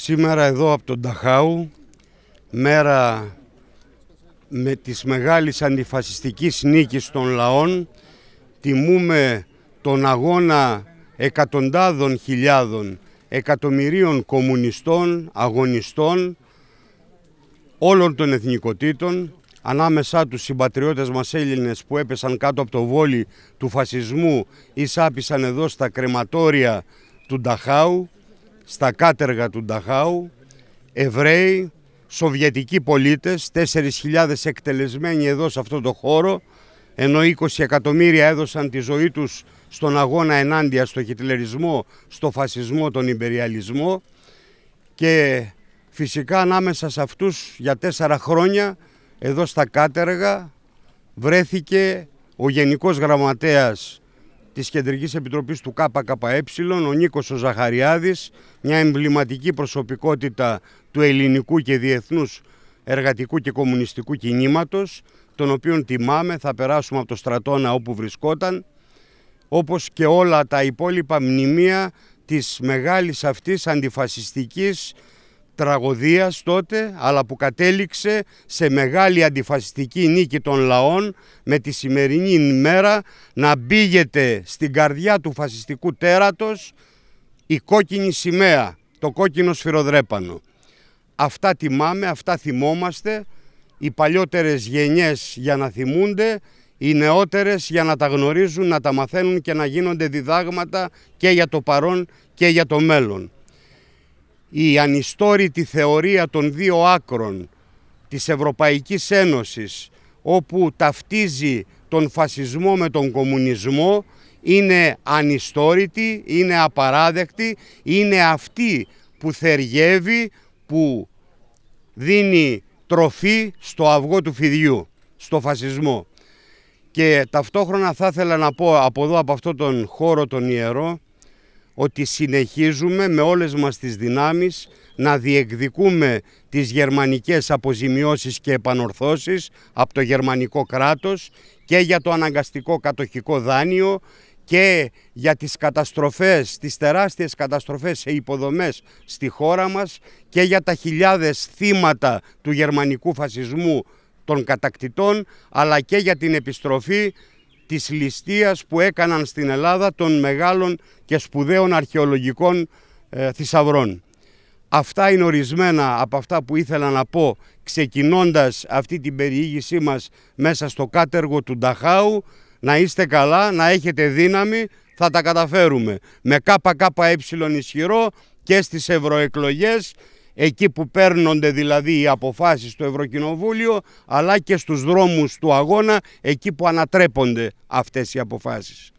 Σήμερα εδώ από τον Ταχάου, μέρα με τις μεγάλες αντιφασιστικής νίκης των λαών, τιμούμε τον αγώνα εκατοντάδων χιλιάδων, εκατομμυρίων κομμουνιστών, αγωνιστών, όλων των εθνικοτήτων, ανάμεσά τους συμπατριώτες μας Έλληνες που έπεσαν κάτω από το βόλι του φασισμού ή σάπησαν εδώ στα κρεματόρια του Ταχάου, στα κάτεργα του Νταχάου Εβραίοι, Σοβιετικοί πολίτες, 4.000 εκτελεσμένοι εδώ σε αυτό το χώρο, ενώ 20 εκατομμύρια έδωσαν τη ζωή τους στον αγώνα ενάντια στο χιτλερισμό, στο φασισμό, τον υπεριαλισμό και φυσικά ανάμεσα σε αυτούς για τέσσερα χρόνια εδώ στα Κάτεργα βρέθηκε ο Γενικός Γραμματέας της Κεντρικής Επιτροπής του ΚΚΕ, ο Νίκος Ζαχαριάδης, μια εμβληματική προσωπικότητα του ελληνικού και διεθνούς εργατικού και κομμουνιστικού κινήματος, τον οποίον τιμάμε, θα περάσουμε από το στρατόνα όπου βρισκόταν, όπως και όλα τα υπόλοιπα μνημεία της μεγάλης αυτής αντιφασιστικής τραγωδίας τότε, αλλά που κατέληξε σε μεγάλη αντιφασιστική νίκη των λαών με τη σημερινή ημέρα να μπήγεται στην καρδιά του φασιστικού τέρατος η κόκκινη σημαία, το κόκκινο σφυροδρέπανο. Αυτά τιμάμε, αυτά θυμόμαστε, οι παλιότερες γενιές για να θυμούνται, οι νεότερες για να τα γνωρίζουν, να τα μαθαίνουν και να γίνονται διδάγματα και για το παρόν και για το μέλλον η ανιστόρητη θεωρία των δύο άκρων της Ευρωπαϊκής Ένωσης όπου ταυτίζει τον φασισμό με τον κομμουνισμό είναι ανιστόρητη, είναι απαράδεκτη, είναι αυτή που θεργεύει, που δίνει τροφή στο αυγό του φιδιού, στο φασισμό. Και ταυτόχρονα θα ήθελα να πω από εδώ, από αυτόν τον χώρο τον ιερό, ότι συνεχίζουμε με όλες μας τις δυνάμεις να διεκδικούμε τις γερμανικές αποζημιώσεις και επανορθώσεις από το γερμανικό κράτος και για το αναγκαστικό κατοχικό δάνειο και για τις καταστροφές, τις τεράστιες καταστροφές σε υποδομές στη χώρα μας και για τα χιλιάδες θύματα του γερμανικού φασισμού των κατακτητών αλλά και για την επιστροφή της ληστείας που έκαναν στην Ελλάδα των μεγάλων και σπουδαίων αρχαιολογικών ε, θησαυρών. Αυτά είναι ορισμένα από αυτά που ήθελα να πω ξεκινώντας αυτή την περιήγησή μας μέσα στο κάτεργο του Νταχάου. Να είστε καλά, να έχετε δύναμη, θα τα καταφέρουμε. Με ΚΚΕ ισχυρό και στις ευρωεκλογές εκεί που παίρνονται δηλαδή οι αποφάσεις στο Ευρωκοινοβούλιο αλλά και στους δρόμους του αγώνα εκεί που ανατρέπονται αυτές οι αποφάσεις.